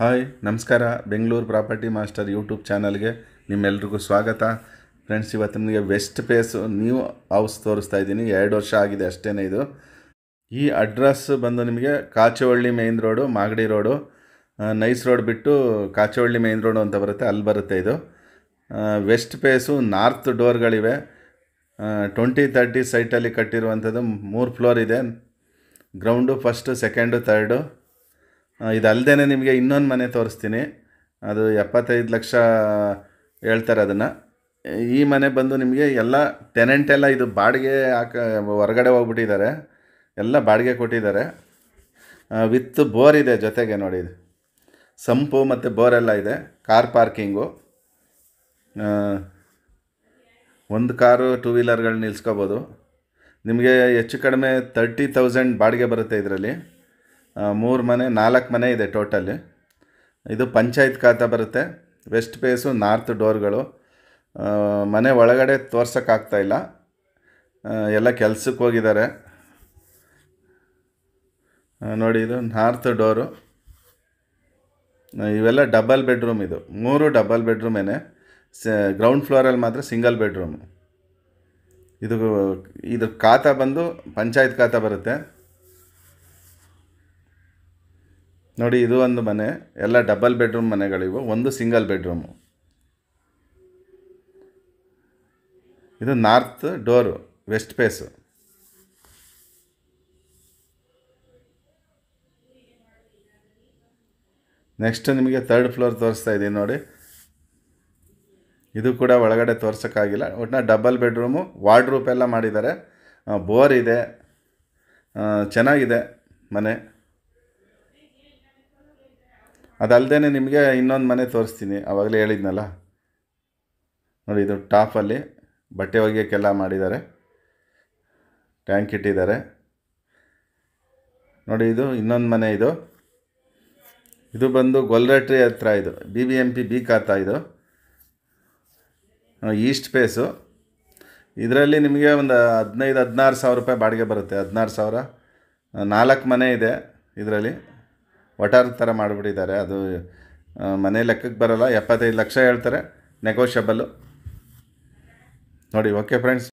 hi ನಮಸ್ಕಾರ Bengaluru property master YouTube ಚಾನಲ್ಗೆ ನಿಮ್ಮೆಲ್ರಿಗೂ ಸ್ವಾಗತ ಫ್ರೆಂಡ್ಸ್ ಇವತ್ತು ನಿಮಗೆ ವೆಸ್ಟ್ ಪೇಸು ನ್ಯೂ ಹೌಸ್ ತೋರಿಸ್ತಾ ಇದ್ದೀನಿ ಎರಡು ವರ್ಷ ಆಗಿದೆ ಅಷ್ಟೇ ಇದು ಈ ಅಡ್ರೆಸ್ ಬಂದು ನಿಮಗೆ Kachavalli main road Magadi road nice road ಬಿಟ್ಟು ಕಾಚವಳ್ಳಿ ಮೇಯ್ನ್ ರೋಡು ಅಂತ ಬರುತ್ತೆ ಅಲ್ಲಿ ಬರುತ್ತೆ ಇದು ವೆಸ್ಟ್ ಪೇಸು ನಾರ್ತ್ ಡೋರ್ಗಳಿವೆ ಟ್ವೆಂಟಿ ತರ್ಟಿ ಸೈಟಲ್ಲಿ ಕಟ್ಟಿರುವಂಥದ್ದು ಮೂರು ಫ್ಲೋರ್ ಇದೆ ಗ್ರೌಂಡು ಫಸ್ಟು ಸೆಕೆಂಡು ತರ್ಡು ಇದಲ್ಲದೇ ನಿಮಗೆ ಇನ್ನೊಂದು ಮನೆ ತೋರಿಸ್ತೀನಿ ಅದು ಎಪ್ಪತ್ತೈದು ಲಕ್ಷ ಹೇಳ್ತಾರೆ ಅದನ್ನು ಈ ಮನೆ ಬಂದು ನಿಮಗೆ ಎಲ್ಲ ಟೆನೆಂಟ್ ಎಲ್ಲ ಇದು ಬಾಡಿಗೆ ಹಾಕ ಹೊರಗಡೆ ಹೋಗ್ಬಿಟ್ಟಿದ್ದಾರೆ ಎಲ್ಲ ಬಾಡಿಗೆ ಕೊಟ್ಟಿದ್ದಾರೆ ವಿತ್ ಬೋರ್ ಇದೆ ಜೊತೆಗೆ ನೋಡಿ ಇದು ಸಂಪು ಮತ್ತು ಬೋರೆಲ್ಲ ಇದೆ ಕಾರ್ ಪಾರ್ಕಿಂಗು ಒಂದು ಕಾರು ಟೂ ವೀಲರ್ಗಳು ನಿಲ್ಸ್ಕೋಬೋದು ನಿಮಗೆ ಹೆಚ್ಚು ಕಡಿಮೆ ತರ್ಟಿ ತೌಸಂಡ್ ಬಾಡಿಗೆ ಬರುತ್ತೆ ಇದರಲ್ಲಿ ಮೂರು ಮನೆ ನಾಲ್ಕು ಮನೆ ಇದೆ ಟೋಟಲಿ ಇದು ಪಂಚಾಯತ್ ಖಾತೆ ಬರುತ್ತೆ ವೆಸ್ಟ್ ಪೇಸು ನಾರ್ತ್ ಡೋರ್ಗಳು ಮನೆ ಒಳಗಡೆ ತೋರ್ಸೋಕ್ಕಾಗ್ತಾಯಿಲ್ಲ ಎಲ್ಲ ಕೆಲಸಕ್ಕೆ ಹೋಗಿದ್ದಾರೆ ನೋಡಿ ಇದು ನಾರ್ತ್ ಡೋರು ಇವೆಲ್ಲ ಡಬಲ್ ಬೆಡ್ರೂಮ್ ಇದು ಮೂರು ಡಬಲ್ ಬೆಡ್ರೂಮೇನೆ ಸ ಗ್ರೌಂಡ್ ಫ್ಲೋರಲ್ಲಿ ಮಾತ್ರ ಸಿಂಗಲ್ ಬೆಡ್ರೂಮು ಇದು ಇದು ಖಾತ ಬಂದು ಪಂಚಾಯತ್ ಖಾತ ಬರುತ್ತೆ ನೋಡಿ ಇದು ಒಂದು ಮನೆ ಎಲ್ಲ ಡಬಲ್ ಬೆಡ್ರೂಮ್ ಮನೆಗಳಿವು ಒಂದು ಸಿಂಗಲ್ ಬೆಡ್ರೂಮು ಇದು north door west face next ನಿಮಗೆ ತರ್ಡ್ ಫ್ಲೋರ್ ತೋರಿಸ್ತಾ ಇದ್ದೀನಿ ನೋಡಿ ಇದು ಕೂಡ ಒಳಗಡೆ ತೋರ್ಸೋಕ್ಕಾಗಿಲ್ಲ ಒಟ್ಟಿನ ಡಬಲ್ ಬೆಡ್ರೂಮು ವಾರ್ಡ್ರೂಪ್ ಎಲ್ಲ ಮಾಡಿದ್ದಾರೆ ಬೋರ್ ಇದೆ ಚೆನ್ನಾಗಿದೆ ಮನೆ ಅದಲ್ಲದೆ ನಿಮಗೆ ಇನ್ನೊಂದು ಮನೆ ತೋರಿಸ್ತೀನಿ ಆವಾಗಲೇ ಹೇಳಿದ್ನಲ್ಲ ನೋಡಿ ಇದು ಟಾಪಲ್ಲಿ ಬಟ್ಟೆ ಒಗೆಯೋಕ್ಕೆಲ್ಲ ಮಾಡಿದ್ದಾರೆ ಟ್ಯಾಂಕ್ ಇಟ್ಟಿದ್ದಾರೆ ನೋಡಿ ಇದು ಇನ್ನೊಂದು ಮನೆ ಇದು ಇದು ಬಂದು ಗೊಲ್ರಟ್ರಿ ಹತ್ರ ಇದು B B M P B khata ಇದು ಈಸ್ಟ್ ಪೇಸು ಇದರಲ್ಲಿ ನಿಮಗೆ ಒಂದು ಹದಿನೈದು ಹದಿನಾರು ಸಾವಿರ ರೂಪಾಯಿ ಬಾಡಿಗೆ ಬರುತ್ತೆ ಹದಿನಾರು ಸಾವಿರ ನಾಲ್ಕು ಮನೆ ಇದೆ ಇದರಲ್ಲಿ ವಟಾರ ಥರ ಮಾಡಿಬಿಟ್ಟಿದ್ದಾರೆ ಅದು ಮನೆ ಲೆಕ್ಕಕ್ಕೆ ಬರೋಲ್ಲ ಎಪ್ಪತ್ತೈದು ಲಕ್ಷ ಹೇಳ್ತಾರೆ ನೆಗೋಷಿಯಬಲ್ಲು ನೋಡಿ ಓಕೆ ಫ್ರೆಂಡ್ಸ್